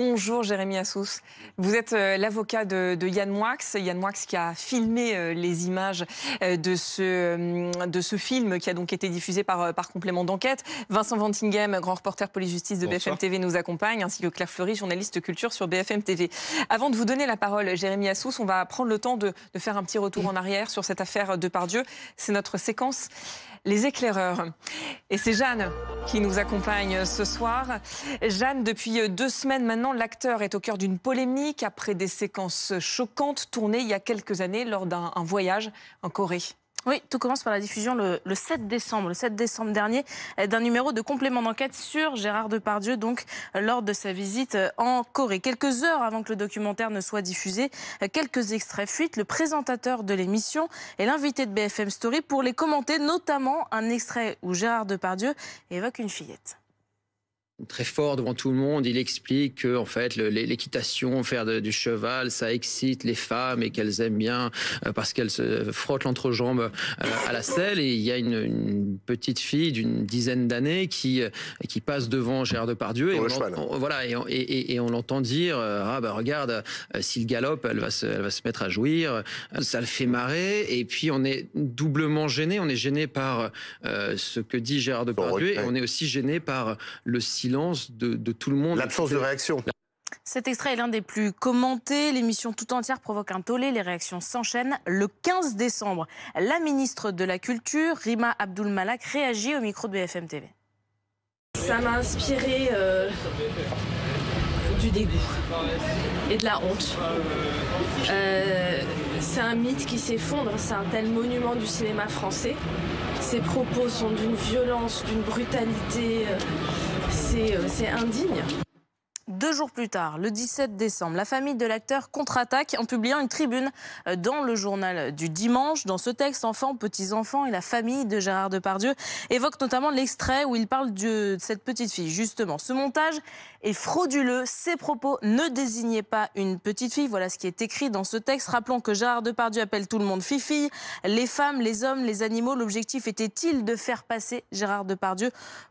don Bonjour Jérémy Assous. Vous êtes euh, l'avocat de, Yann Moix. Yann Moix qui a filmé euh, les images euh, de ce, de ce film qui a donc été diffusé par, par complément d'enquête. Vincent Vantingham, grand reporter police-justice de BFM TV, nous accompagne, ainsi que Claire Fleury, journaliste culture sur BFM TV. Avant de vous donner la parole, Jérémy Assous, on va prendre le temps de, de faire un petit retour en arrière sur cette affaire de Pardieu. C'est notre séquence les éclaireurs. Et c'est Jeanne qui nous accompagne ce soir. Jeanne, depuis deux semaines maintenant, la L'acteur est au cœur d'une polémique après des séquences choquantes tournées il y a quelques années lors d'un voyage en Corée. Oui, tout commence par la diffusion le, 7 décembre, le 7 décembre dernier, euh, d'un numéro de complément d'enquête sur Gérard Depardieu, donc euh, lors de sa visite euh, en Corée. Quelques heures avant que le documentaire ne soit diffusé, quelques extraits fuitent. Le présentateur de l'émission et l'invité de BFM Story pour les commenter, notamment un extrait où Gérard Depardieu évoque une fillette très fort devant tout le monde. Il explique que en fait l'équitation, faire du cheval, ça excite les femmes et qu'elles aiment bien euh, parce qu'elles se frottent l'entrejambe euh, à la selle. Et il y a une, petite fille d'une dizaine d'années qui euh, qui passe devant Gérard Depardieu et on, voilà et, on l'entend dire ah ben regarde s'il galope elle va se elle va se mettre à jouir. Ça le fait marrer et puis on est doublement gêné. On est gêné par ce que dit Gérard Depardieu et on est aussi gêné par le silence de, tout le monde. L'absence de réaction. Cet extrait est l'un des plus commentés. L'émission tout entière provoque un tollé. Les réactions s'enchaînent. Le 15 décembre, la ministre de la Culture, Rima Abdul Malak, réagit au micro de BFM TV. Ça m'a inspiré euh, du dégoût et de la honte. Euh, c'est un mythe qui s'effondre. C'est un tel monument du cinéma français. Ses propos sont d'une violence, d'une brutalité. Euh, euh, c'est indigne. Deux jours plus tard, le 17 décembre, la famille de l'acteur contre-attaque en publiant une tribune euh, dans le journal du dimanche. Dans ce texte, enfants, petits-enfants et la famille de Gérard Depardieu évoque notamment l'extrait où il parle de cette petite fille. Justement, ce montage est frauduleux. Ses propos ne désignaient pas une petite fille. Voilà ce qui est écrit dans ce texte. Rappelons que Gérard Depardieu appelle tout le monde fifille, les femmes, les hommes, les animaux. L'objectif était-il de faire passer Gérard Depardieu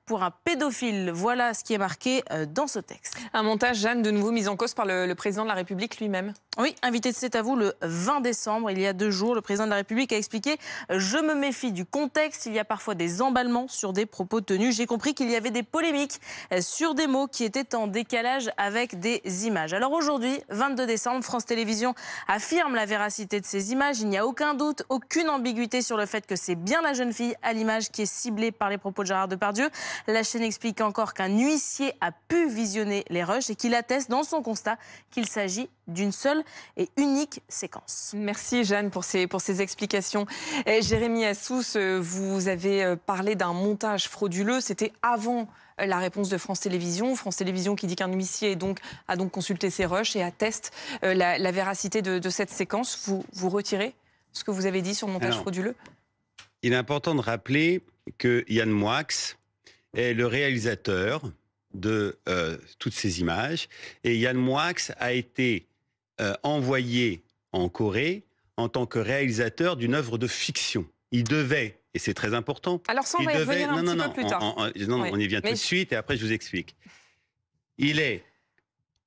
pour un pédophile. Voilà ce qui est marqué euh, dans ce texte. Un montage, Jeanne, de nouveau mis en cause par le, le président de la République lui-même. Oui, invité de C'est à vous le 20 décembre, il y a deux jours, le président de la République a expliqué euh, Je me méfie du contexte, il y a parfois des emballements sur des propos tenus. J'ai compris qu'il y avait des polémiques euh, sur des mots qui étaient en décalage avec des images. Alors aujourd'hui, 22 décembre, France Télévisions affirme la véracité de ces images. Il n'y a aucun doute, aucune ambiguïté sur le fait que c'est bien la jeune fille à l'image qui est ciblée par les propos de Gérard Depardieu. La chaîne explique encore qu'un huissier a pu visionner les rushs et qu'il atteste dans son constat qu'il s'agit d'une seule et unique séquence. Merci Jeanne pour ces, pour ces explications. Eh, Jérémy Assous, euh, vous avez euh, parlé d'un montage frauduleux. C'était avant euh, la réponse de France Télévisions. France Télévisions qui dit qu'un huissier a donc consulté ses rushs et atteste la, véracité de, cette séquence. Vous, retirez ce que vous avez dit sur le montage frauduleux Il est important de rappeler que Yann Moix, est le réalisateur de euh, toutes ces images. Et Yann Moix a été euh, envoyé en Corée en tant que réalisateur d'une œuvre de fiction. Il devait, et c'est très important. Alors sans on y devait... un peu plus tard. non, on y vient tout de suite et après je vous explique. Il est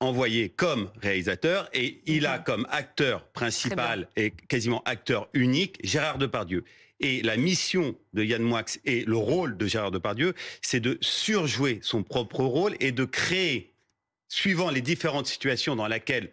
envoyé comme réalisateur et il a mhm. comme acteur principal et quasiment acteur unique Gérard Depardieu. Et la mission de Yann Moix et le rôle de Gérard Depardieu, c'est de surjouer son propre rôle et de créer, suivant les différentes situations dans, lesquelles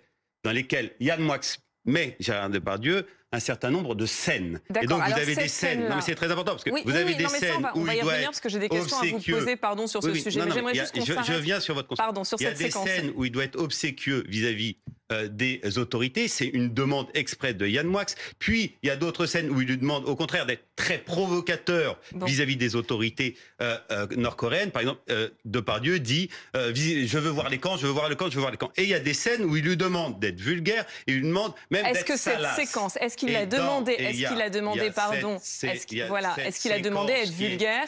Yann Moix met Gérard Depardieu, un certain nombre de scènes. Et donc vous avez des scènes. Non mais c'est très important parce que vous avez des scènes où y parce que j'ai des questions à vous poser pardon sur ce sujet. mais J'aimerais juste je, viens sur votre Pardon sur il y a des scènes où il doit être obséquieux vis-à-vis euh, des autorités. C'est une demande exprès de Yann Moix. Puis, il y a d'autres scènes où il lui demande, au contraire, d'être très provocateur vis-à-vis des autorités euh, euh, nord-coréennes. Par exemple, de Depardieu dit Je veux voir les camps, je veux voir le camp, je veux voir les camps. Et il y a des scènes où il lui demande d'être vulgaire et il lui demande même Est-ce que cette séquence, est-ce qu'il a demandé, est-ce qu'il a demandé, pardon, est-ce qu'il a demandé être vulgaire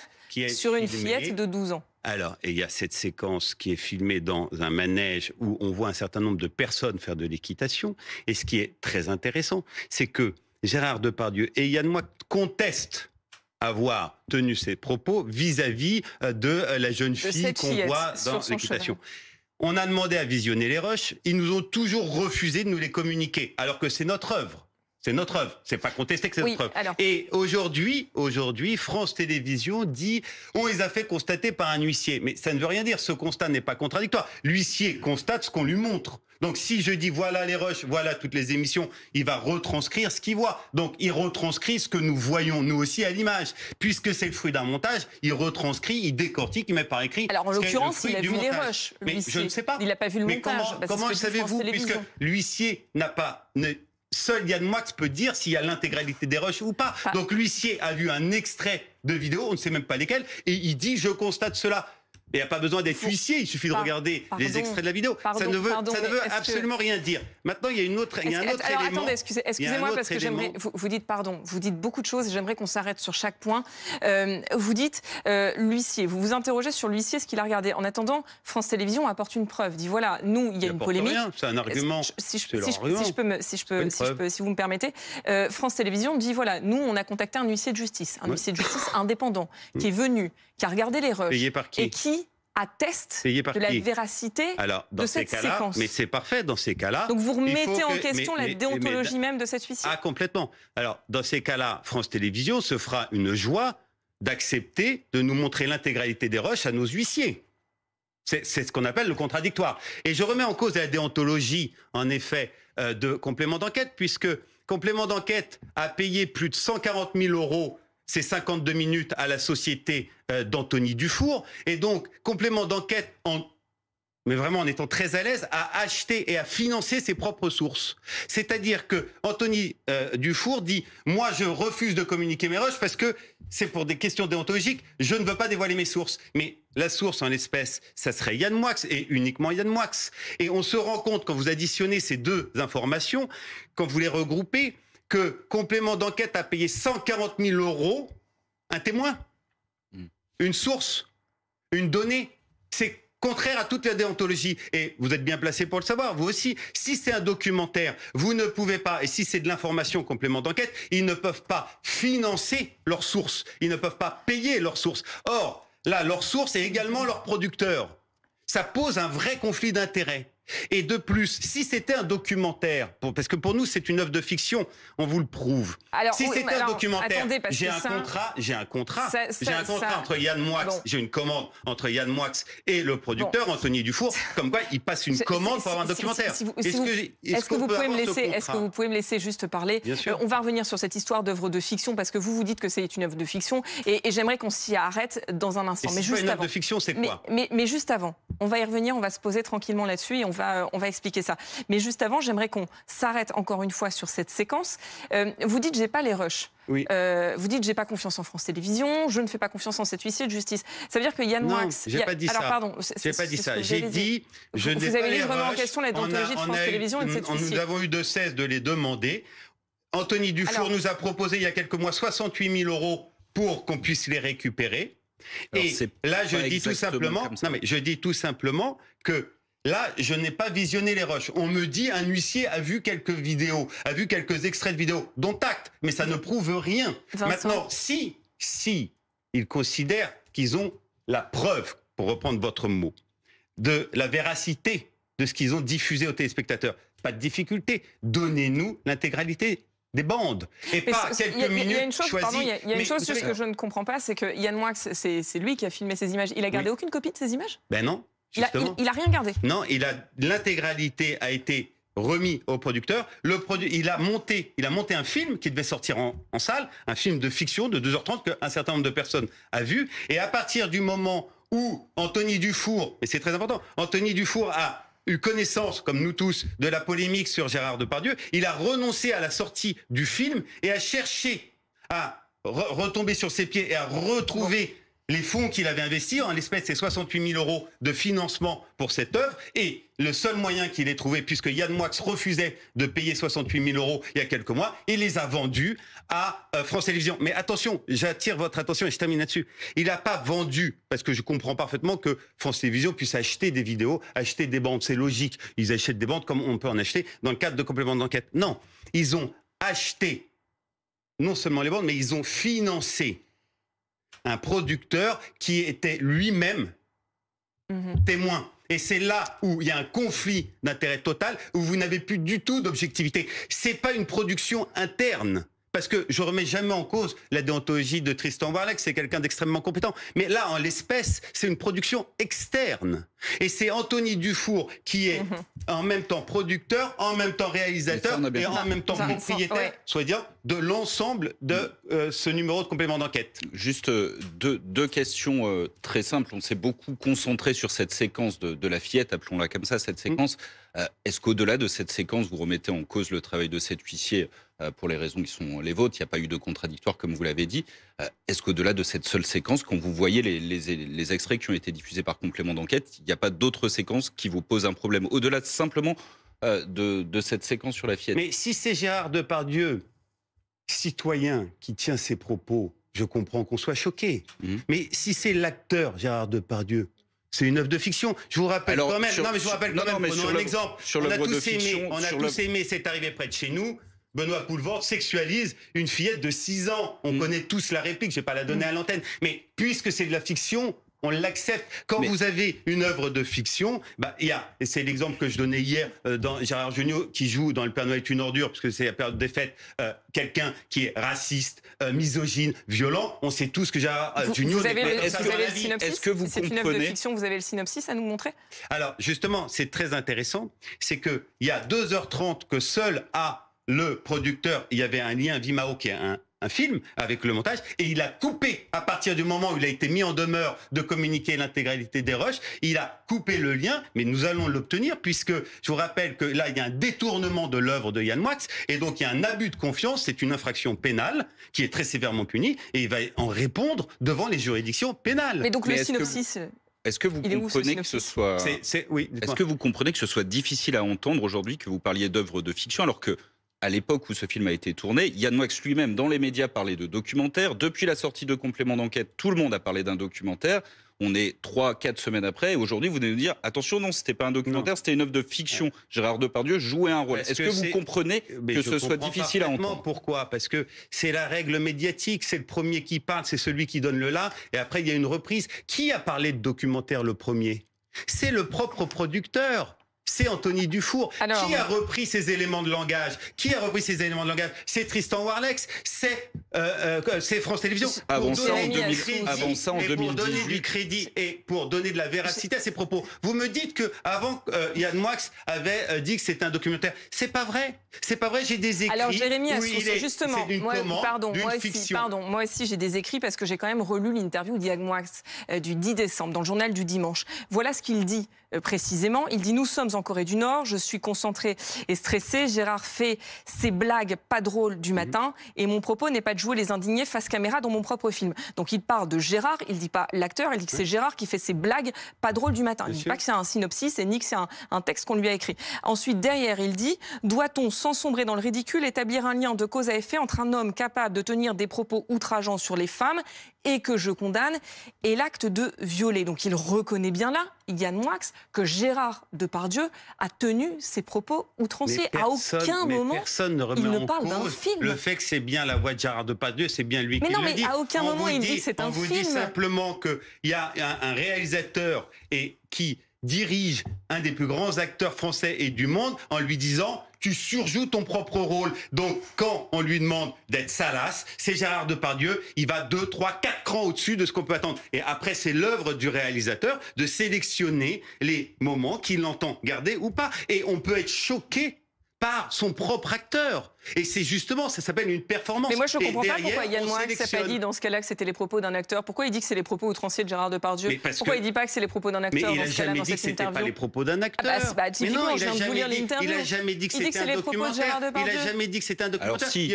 sur une fillette de 12 ans alors, il y a cette séquence qui est filmée dans un manège où on voit un certain nombre de personnes faire de l'équitation. Et ce qui est très intéressant, c'est que Gérard Depardieu et Yann Moix contestent avoir tenu ces propos vis-à-vis euh, de euh, la jeune fille qu'on voit dans l'équitation. On a demandé à visionner les rushs, ils nous ont toujours refusé de nous les communiquer, alors que c'est notre œuvre. C'est notre œuvre. C'est pas contesté que c'est notre œuvre. Et aujourd'hui, aujourd'hui, France Télévisions dit on les a fait constater par un huissier. Mais ça ne veut rien dire. Ce constat n'est pas contradictoire. L'huissier constate ce qu'on lui montre. Donc si je dis voilà les rushs, voilà toutes les émissions, il va retranscrire ce qu'il voit. Donc il retranscrit ce que nous voyons nous aussi à l'image. Puisque c'est le fruit d'un montage, il retranscrit, il décortique, il met par écrit. Alors en l'occurrence, il a vu les rushs. Mais je ne sais pas. Il n'a pas vu le Mais Comment, le savez-vous Puisque l'huissier n'a pas seul Yann Moix peut dire s'il y a l'intégralité des rushs ou pas. Ah. Donc l'huissier a vu un extrait de vidéo, on ne sait même pas lesquels, et il dit je constate cela il n'y a pas besoin d'être huissier, il suffit de regarder les extraits de la vidéo. ça ne veut, absolument rien dire. Maintenant, il y a, une autre, il y a un autre alors, élément. Attendez, excusez, moi parce que j'aimerais. Vous, dites pardon, vous dites beaucoup de choses j'aimerais qu'on s'arrête sur chaque point. Euh, vous dites euh, l'huissier, vous vous interrogez sur l'huissier, ce qu'il a regardé. En attendant, France Télévisions apporte une preuve, dit voilà, nous, il y a une polémique. C'est un argument. Si je peux, si vous me permettez, euh, France Télévisions dit voilà, nous, on a contacté un huissier de justice, un huissier de justice indépendant, qui mm. est venu, qui a regardé les rushs. Et qui atteste de la véracité de ces cette cas séquence. Mais c'est parfait dans ces cas-là. Donc vous remettez en question la déontologie même de cette huissière Ah, complètement. Alors, dans ces cas-là, France Télévisions se fera une joie d'accepter de nous montrer l'intégralité des rushs à nos huissiers. C'est ce qu'on appelle le contradictoire. Et je remets en cause la déontologie, en effet, euh, de complément d'enquête, puisque complément d'enquête a payé plus de 140 000 euros c'est 52 minutes à la société euh, d'Anthony Dufour. Et donc, complément d'enquête mais vraiment en étant très à l'aise, à acheter et à financer ses propres sources. C'est-à-dire que Anthony euh, Dufour dit moi je refuse de communiquer mes rushs parce que c'est pour des questions déontologiques, je ne veux pas dévoiler mes sources. Mais la source en l'espèce, ça serait Yann Moix et uniquement Yann Moix. Et on se rend compte quand vous additionnez ces deux informations, quand vous les regroupez, que complément d'enquête a payé 140 000 euros un témoin, hmm. une source, une donnée. C'est contraire à toute la déontologie. Et vous êtes bien placé pour le savoir, vous aussi. Si c'est un documentaire, vous ne pouvez pas, et si c'est de l'information complément d'enquête, ils ne peuvent pas financer leurs sources. Ils ne peuvent pas payer leurs source. Or, là, leur source est également leur producteur. Ça pose un vrai conflit d'intérêts. Et de plus, si c'était un documentaire, parce que pour nous c'est une œuvre de fiction, on vous le prouve. Alors, si c'était un documentaire, j'ai un, contrat, j'ai un contrat, j'ai un contrat entre Yann Moix, j'ai une commande entre Yann Moix et le producteur Anthony Dufour, comme quoi il passe une commande pour avoir un documentaire. Est-ce que vous pouvez me laisser, est-ce que vous pouvez me laisser juste parler euh, On va revenir sur cette histoire d'œuvre de fiction parce que vous vous dites que c'est une œuvre de fiction et, j'aimerais qu'on s'y arrête dans un instant. mais juste avant une œuvre de fiction, c'est quoi mais, mais juste avant, on va y revenir, on va se poser tranquillement là-dessus et on va on va expliquer ça. Mais juste avant, j'aimerais qu'on s'arrête encore une fois sur cette séquence. Euh, vous dites, j'ai pas les rushs. Euh, vous dites, j'ai pas confiance en France Télévisions, je ne fais pas confiance en cet huissier de justice. Ça veut dire que Yann Moix. J'ai pas dit alors, ça. pardon. J'ai pas dit ça. J'ai dit, je Vous avez mis en question la déontologie de France Télévisions et Nous avons eu de cesse de les demander. Anthony Dufour nous a proposé il y a quelques mois 68 000 euros pour qu'on puisse les récupérer. et là, je dis tout simplement, mais je dis tout simplement que Là, je n'ai pas visionné les rushs. On me dit un huissier a vu quelques vidéos, a vu quelques extraits de vidéos, dont acte, mais ça ne prouve rien. Maintenant, si, si ils considèrent qu'ils ont la preuve, pour reprendre votre mot, de la véracité de ce qu'ils ont diffusé aux téléspectateurs, pas de difficulté. Donnez-nous l'intégralité des bandes et pas quelques minutes choisies. Il y a une chose, que je ne comprends pas, c'est que Yann Moix, c'est lui qui a filmé ces images. Il a gardé aucune copie de ces images Ben non, il n'a rien gardé. Non, il a l'intégralité a été remis au producteur. Le il a monté, il a monté un film qui devait sortir en, salle, un film de fiction de 2h30 qu'un certain nombre de personnes a vu. Et à partir du moment où Anthony Dufour, et c'est très important, Anthony Dufour a eu connaissance, comme nous tous, de la polémique sur Gérard Depardieu, il a renoncé à la sortie du film et a cherché à retomber sur ses pieds et à retrouver les fonds qu'il avait investis, en l'espèce, c'est 68 000 euros de financement pour cette œuvre. Et le seul moyen qu'il ait trouvé, puisque Yann Moix refusait de payer 68 000 euros il y a quelques mois, il les a vendus à euh, France Télévisions. Mais attention, j'attire votre attention et je termine là-dessus. Il n'a pas vendu, parce que je comprends parfaitement que France Télévisions puisse acheter des vidéos, acheter des bandes. C'est logique. Ils achètent des bandes comme on peut en acheter dans le cadre de compléments d'enquête. Non, ils ont acheté non seulement les bandes, mais ils ont financé un producteur qui était lui-même mhm. témoin. Et c'est là où il y a un conflit d'intérêt total, où vous n'avez plus du tout d'objectivité. n'est pas une production interne parce que je remets jamais en cause la déontologie de Tristan Barlac, c'est quelqu'un d'extrêmement compétent. Mais là, en l'espèce, c'est une production externe. Et c'est Anthony Dufour qui est mhm. en même temps producteur, en même temps réalisateur et en même temps propriétaire, soit dire, de l'ensemble de mm. euh, ce numéro de complément d'enquête. Juste euh, deux, questions euh, très simples. On s'est beaucoup concentré sur cette séquence de, la fillette, appelons-la comme ça, cette mm. séquence. Est-ce qu'au-delà de cette séquence, vous remettez en cause le travail de cet huissier euh, pour les raisons qui sont les vôtres. Il n'y a pas eu de contradictoire, comme vous l'avez dit. Euh, est-ce qu'au-delà de cette seule séquence, quand vous voyez les, extraits qui ont été diffusés par complément d'enquête, il n'y a pas d'autres séquences qui vous posent un problème Au-delà simplement euh, de, cette séquence sur la Fiat. Mais si c'est Gérard Depardieu, citoyen, qui tient ses propos, je comprends qu'on soit choqué. Mmh. Mais si c'est l'acteur Gérard Depardieu, c'est une œuvre de fiction. Je vous rappelle quand même. mais je vous rappelle quand même. un exemple. on a tous, on a tous aimé. C'est arrivé près de chez nous. Benoît Poulvord sexualise une fillette de 6 ans. On mm. connaît tous la réplique, je ne vais pas la donner à mm. l'antenne. Mais puisque c'est de la fiction, on l'accepte. Quand vous avez une œuvre de fiction, bah, il y a, c'est l'exemple que je donnais hier euh, dans Gérard Jugnot qui joue dans Le Père Noël est une ordure, parce que c'est la période des fêtes, euh, quelqu'un qui est raciste, euh, misogyne, violent. On sait tous que Gérard vous, Jugnot vous avez, le, synopsis Est-ce que vous C'est une œuvre de fiction, vous avez le synopsis à nous montrer Alors, justement, c'est très intéressant. C'est qu'il y a 2h30 que seul A le producteur, il y avait un lien Vimao qui est un, film avec le montage et il a coupé à partir du moment où il a été mis en demeure de communiquer l'intégralité des rushs, il a coupé le lien, mais nous allons l'obtenir puisque je vous rappelle que là il y a un détournement de l'œuvre de Yann Moix et donc il y a un abus de confiance, c'est une infraction pénale qui est très sévèrement punie et il va en répondre devant les juridictions pénales. Mais donc le synopsis Est-ce que vous comprenez ce que ce soit est que vous comprenez que ce soit difficile à entendre aujourd'hui que vous parliez d'œuvres de fiction alors que à l'époque où ce film a été tourné. Yann Moix lui-même, dans les médias, parlait de documentaire. Depuis la sortie de Complément d'enquête, tout le monde a parlé d'un documentaire. On est trois, quatre semaines après. et Aujourd'hui, vous venez nous dire attention, non, ce c'était pas un documentaire, c'était une œuvre de fiction. Gérard Depardieu jouait un rôle. Est-ce que, vous comprenez que ce soit difficile à entendre Pourquoi Parce que c'est la règle médiatique. C'est le premier qui parle, c'est celui qui donne le là. Et après, il y a une reprise. Qui a parlé de documentaire le premier c'est le propre producteur c'est Anthony Dufour. qui a repris ces éléments de langage Qui a repris ces éléments de langage C'est Tristan Warlex, c'est euh, euh, France Télévisions. Avant ça, en ça, en Pour donner du crédit et pour donner de la véracité à ses propos. Vous me dites que avant, euh, Yann Moix avait dit que c'était un documentaire. C'est pas vrai. C'est pas vrai. J'ai des écrits. Alors Jérémy est, justement, pardon, moi aussi, pardon, moi aussi, j'ai des écrits parce que j'ai quand même relu l'interview d'Yann Moix du 10 décembre dans le journal du dimanche. Voilà ce qu'il dit. Euh, précisément. Il dit Nous sommes en Corée du Nord, je suis concentré et stressé. Gérard fait ses blagues pas drôles du mhm. matin et mon propos n'est pas de jouer les indignés face caméra dans mon propre film. Donc il parle de Gérard, il ne dit pas l'acteur, il dit que c'est Gérard qui fait ses blagues pas drôles du matin. Il dit pas que c'est un synopsis et ni que c'est un, un texte qu'on lui a écrit. Ensuite, derrière, il dit Doit-on, sans sombrer dans le ridicule, établir un lien de cause à effet entre un homme capable de tenir des propos outrageants sur les femmes et que je condamne est l'acte de violer. Donc il reconnaît bien là, Yann Moix, que Gérard Depardieu a tenu ses propos outranciers. à aucun moment, personne ne remet il ne parle d'un film. Le fait que c'est bien la voix de Gérard Depardieu, c'est bien lui qui non, le mais dit. À aucun moment il dit, que c'est un film. vous dit simplement qu'il y a un, réalisateur et qui dirige un des plus grands acteurs français et du monde en lui disant tu surjoues ton propre rôle. Donc, quand on lui demande d'être salace, c'est Gérard Depardieu, il va deux, trois, quatre crans au-dessus de ce qu'on peut attendre. Et après, c'est l'œuvre du réalisateur de sélectionner les moments qu'il entend garder ou pas. Et on peut être choqué par son propre acteur. Et c'est justement, ça s'appelle une performance. Mais moi, je ne comprends pas pourquoi Yann Moix n'a pas dit dans ce cas-là que c'était les propos d'un acteur. Pourquoi il dit que c'est les propos outranciers de Gérard Depardieu Pourquoi il ne dit pas que c'est les propos d'un acteur il n'a ah bah, jamais dit que ce pas les propos d'un acteur. Ah non, il je viens vous lire l'interview. Il n'a jamais dit que c'était un documentaire. Il n'a jamais dit que c'était un documentaire. Il y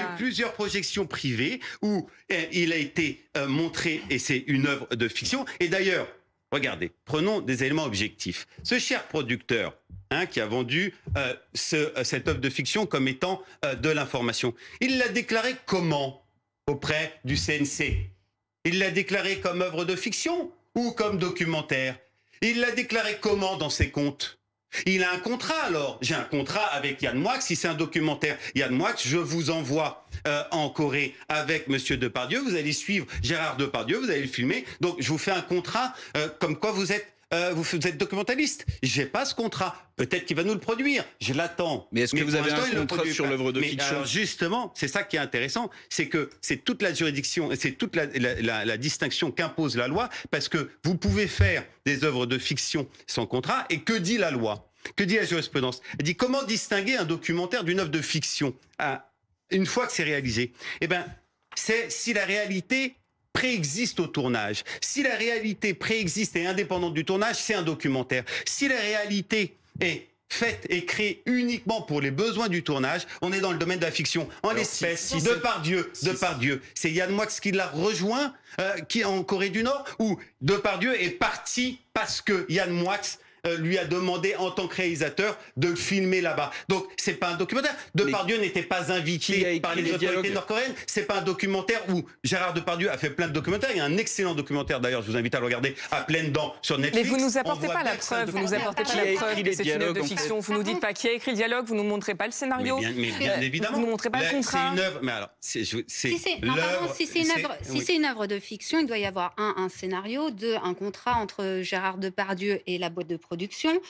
a eu plusieurs projections privées où eh, il a été euh, montré, et c'est une œuvre de fiction. Et d'ailleurs, Regardez, prenons des éléments objectifs. Ce cher producteur hein, qui a vendu euh, euh, cette œuvre de fiction comme étant euh, de l'information, il l'a déclaré comment auprès du CNC Il l'a déclaré comme œuvre de fiction ou comme documentaire Il l'a déclaré comment dans ses comptes il a un contrat alors. J'ai un contrat avec Yann Moix. Si c'est un documentaire, Yann Moix, je vous envoie euh, en Corée avec Monsieur Depardieu, vous allez suivre Gérard Depardieu, vous allez le filmer. Donc je vous fais un contrat euh, comme quoi vous êtes documentaliste. Euh, vous, n'ai êtes documentaliste. J'ai pas ce contrat. Peut-être qu'il va nous le produire. Je l'attends. Mais est-ce que vous avez un contrat sur l'œuvre de fiction Justement, c'est ça qui est intéressant, c'est que c'est toute la juridiction, c'est toute la, distinction qu'impose la loi, parce que vous pouvez faire des œuvres de fiction sans contrat. Et que dit la loi Que dit la jurisprudence Elle dit comment distinguer un documentaire d'une œuvre de fiction ah, une fois que c'est réalisé, eh ben, c'est si la réalité préexiste au tournage. Si la réalité préexiste et indépendante du tournage, c'est un documentaire. Si la réalité est faite et créée uniquement pour les besoins du tournage, on est dans le domaine de la fiction. En espèce, de par Dieu, de par Dieu. C'est Yann Moix qui l'a rejoint euh, qui qui en Corée du Nord, ou de par Dieu est parti parce que Yann Moix euh, lui a demandé en tant que réalisateur de filmer là-bas. Donc c'est pas un documentaire. Depardieu n'était pas invité par les, autorités nord-coréennes. C'est pas un documentaire où Gérard Depardieu a fait plein de documentaires. Il y a un excellent documentaire d'ailleurs. Je vous invite à le regarder à pleines dents sur Netflix. Mais vous nous apportez pas la preuve. Vous nous apportez pas la preuve. C'est une œuvre de fiction. Vous nous dites pas qui a écrit le dialogue. Vous nous montrez pas le scénario. Mais bien, euh, évidemment. Vous nous montrez pas le contrat. C'est si c'est une œuvre de fiction, il doit y avoir un un scénario, deux un contrat entre Gérard Depardieu et la boîte de production production.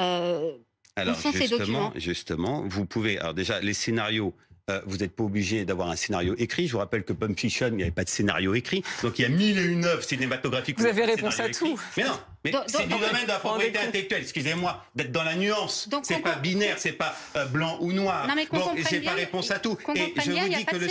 Euh, alors, justement, justement, vous pouvez. Alors, déjà, les scénarios. Euh, vous n'êtes pas obligé d'avoir un scénario écrit. Je vous rappelle que Pump Fiction, il n'y avait pas de scénario écrit. Donc il y a mille et une œuvres cinématographiques. Vous avez réponse à tout. Mais non, mais c'est du domaine de la propriété intellectuelle. Excusez-moi d'être dans la nuance. Donc C'est pas binaire, c'est pas euh, blanc ou noir. Non, mais Donc j'ai pas réponse à tout. Et je vous dis que le,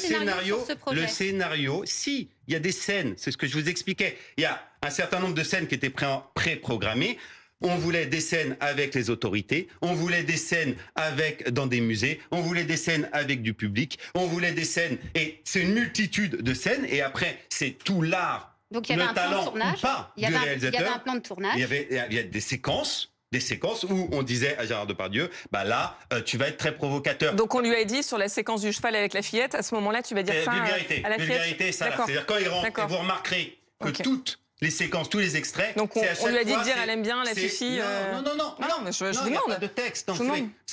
scénario, le scénario, si il y a des scènes, c'est ce que je vous expliquais. Il y a un certain nombre de scènes qui étaient pré-programmées. On voulait des scènes avec les autorités, on voulait des scènes avec dans des musées, on voulait des scènes avec du public, on voulait des scènes et c'est une multitude de scènes et après c'est tout l'art, Donc, il y un talent plan de tournage, pas du réalisateur. Il y avait plan de tournage. Il y avait il y a des séquences des séquences où on disait à Gérard Depardieu, bah là, euh, tu vas être très provocateur. Donc on lui a dit sur la séquence du cheval avec la fillette, à ce moment-là, tu vas dire ça vulgarité, à, la vulgarité, ça. C'est-à-dire quand il rentre, vous remarquerez que toutes les séquences, tous les extraits. Donc on, lui a dit de dire, elle aime bien la Sophie. Euh. Non, non, non, ah non, je, je Il a pas de texte.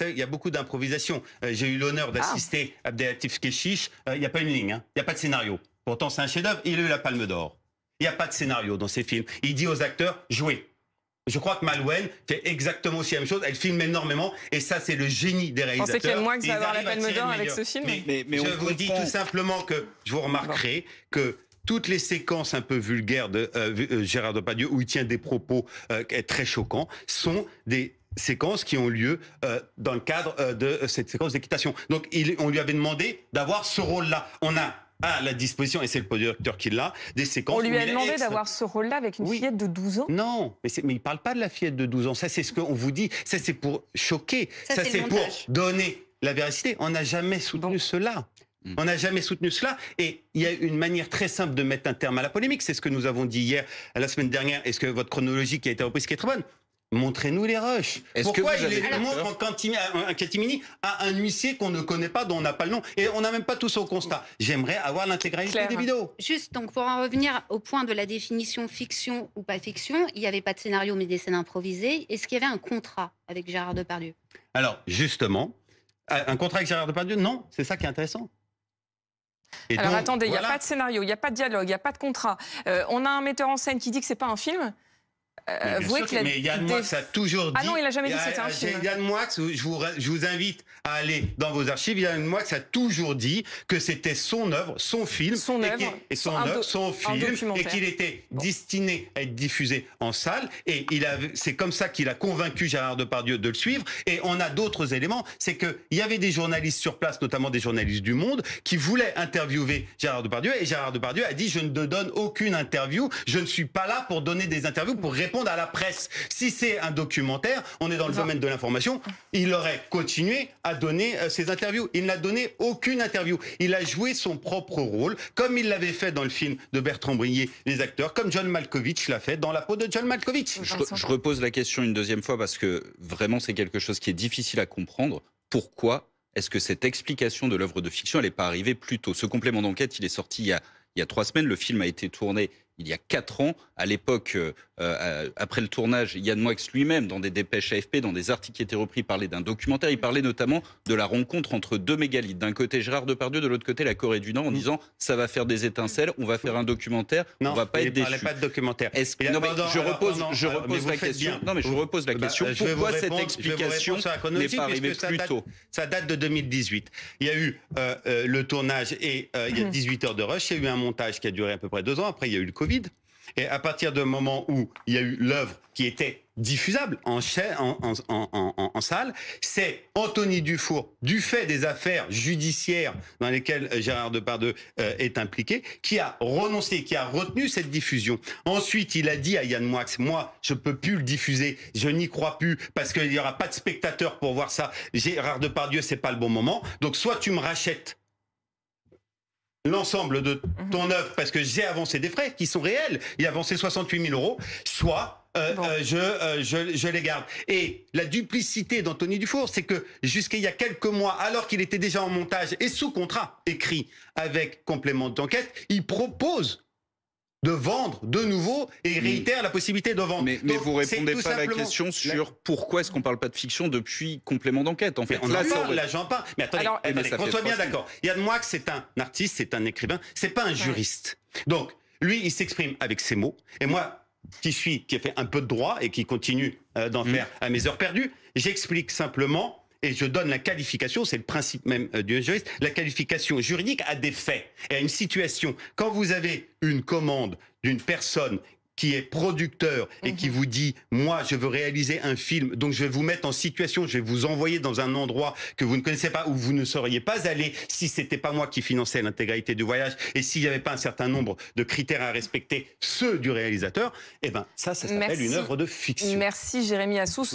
il y a beaucoup d'improvisation. Euh, j'ai eu l'honneur ah. d'assister à Abdelatif Keshish. Il n'y a pas une ligne, hein. il n'y a pas de scénario. Pourtant, c'est un chef-d'œuvre. Il a eu la Palme d'Or. Il n'y a pas de scénario dans ces films. Il dit aux acteurs, jouez. Je crois que Malouen fait exactement aussi la même chose. Elle filme énormément et ça, c'est le génie des réalisateurs. sait qu'il y a moins que ça avoir la Palme d'Or avec ce film Mais, je vous dis tout simplement que je vous remarquerai que toutes les séquences un peu vulgaires de euh, euh, Gérard Depardieu où il tient des propos euh, très choquants sont des séquences qui ont lieu dans le cadre de cette séquence d'équitation. Donc on lui avait demandé d'avoir ce rôle-là. On a à la disposition, et c'est le producteur qui l'a, des séquences. On lui a demandé d'avoir ce rôle-là avec une fillette de 12 ans. Non, mais, il ne parle pas de la fillette de 12 ans. Ça, c'est ce qu'on vous dit. Ça, c'est pour choquer. Ça, c'est pour donner la véracité. On n'a jamais soutenu cela. Hmm. On n'a jamais soutenu cela. Et il y a une manière très simple de mettre un terme à la polémique. C'est ce que nous avons dit hier, la semaine dernière, est ce que votre chronologie qui a été reprise, est très bonne. Montrez-nous les rushs. Pourquoi il les montre en catimini à un huissier qu'on ne connaît pas, dont on n'a pas le nom Et on n'a même pas tous au constat. J'aimerais avoir l'intégralité des vidéos. Juste, donc, pour en revenir au point de la définition fiction ou pas fiction, il n'y avait pas de scénario, mais des scènes improvisées. Est-ce qu'il y avait un contrat avec Gérard Depardieu Alors, justement, euh, un contrat avec Gérard Depardieu, non, c'est ça qui est intéressant. Alors attendez, il n'y a pas de scénario, il n'y a pas de dialogue, il n'y a pas de contrat. Euh, on a un metteur en scène qui dit que c'est pas un film, euh, vous mais, mais Yann Moix a toujours ah dit. Ah non, il a jamais dit que c'était un film. Yann Moix, je vous, je vous invite à aller dans vos archives. il y a toujours dit que c'était son œuvre, son film, son et, œuvre, et son, œuvre, son film, et qu'il était destiné à être diffusé en salle. Et il c'est comme ça qu'il a convaincu Gérard Depardieu de le suivre. Et on a d'autres éléments, c'est que il y avait des journalistes sur place, notamment des journalistes du Monde, qui voulaient interviewer Gérard Depardieu. Et Gérard Depardieu a dit je ne te donne aucune interview, je ne suis pas là pour donner des interviews, pour répondre à la presse. Si c'est un documentaire, on est dans le domaine de l'information. Il aurait continué à donné euh, ses interviews. Il n'a donné aucune interview. Il a joué son propre rôle, comme il l'avait fait dans le film de Bertrand Brier, Les Acteurs, comme John Malkovich l'a fait dans la peau de John Malkovich. Je, repose la question une deuxième fois parce que vraiment c'est quelque chose qui est difficile à comprendre. Pourquoi est-ce que cette explication de l'œuvre de fiction, elle n'est pas arrivée plus tôt Ce complément d'enquête, il est sorti il y a trois semaines. Le film a été tourné il y a quatre ans, à l'époque, euh, euh, après le tournage, Yann Moix lui-même, dans des dépêches AFP, dans des articles qui étaient repris, parlait d'un documentaire. Il parlait notamment de la rencontre entre deux mégalithes. D'un côté Gérard Depardieu, de l'autre côté la Corée du Nord, en mm. disant ça va faire des étincelles, on va faire un documentaire, non, on va pas être déçu. pas de documentaire. je repose, je euh, repose la question. Non, mais je repose la bah, question. Pourquoi cette explication n'est pas arrivée Ça date de 2018. Il y a eu le tournage et il y a 18 mm. heures de rush. Il y a eu un montage qui a duré à peu près deux ans. Après, il y a eu et à partir du moment où il y a eu l'œuvre qui était diffusable en, en, salle, c'est Anthony Dufour, du fait des affaires judiciaires dans lesquelles euh, Gérard Depardieu euh, est impliqué, qui a renoncé, qui a retenu cette diffusion. Ensuite, il a dit à Yann Moix, moi, je peux plus le diffuser, je n'y crois plus, parce qu'il n'y aura pas de spectateurs pour voir ça. Gérard Depardieu, c'est pas le bon moment. Donc, soit tu me rachètes l'ensemble de mhm. ton œuvre parce que j'ai avancé des frais qui sont réels et avancé 68 000 euros, soit euh, euh, je, euh, je, je, les garde. Et la duplicité d'Anthony Dufour, c'est que jusqu'à il y a quelques mois, alors qu'il était déjà en montage et sous contrat écrit avec complément d'enquête, il propose de vendre de nouveau et réitère la possibilité de vendre. Mais, mais ne vous répondez pas à la question sur pourquoi est-ce qu'on parle pas de fiction depuis complément d'enquête. En fait, mais on là, La là j'en parle. Mais attendez, qu'on soit bien d'accord. moi que c'est un artiste, c'est un écrivain, c'est pas un juriste. Donc, lui, il s'exprime avec ses mots. Et moi, qui suis, qui ai fait un peu de droit et qui continue euh, d'en mm. faire à mes heures perdues, j'explique simplement et je donne la qualification, c'est le principe même euh, du juriste, la qualification juridique à des faits et à une situation. Quand vous avez une commande d'une personne qui est producteur et qui mhm. vous dit moi je veux réaliser un film donc je vais vous mettre en situation je vais vous envoyer dans un endroit que vous ne connaissez pas où vous ne seriez pas allé si c'était pas moi qui finançais l'intégralité du voyage et s'il n'y avait pas un certain nombre de critères à respecter ceux du réalisateur eh ben ça ça s'appelle une œuvre de fiction merci Jérémy Assou.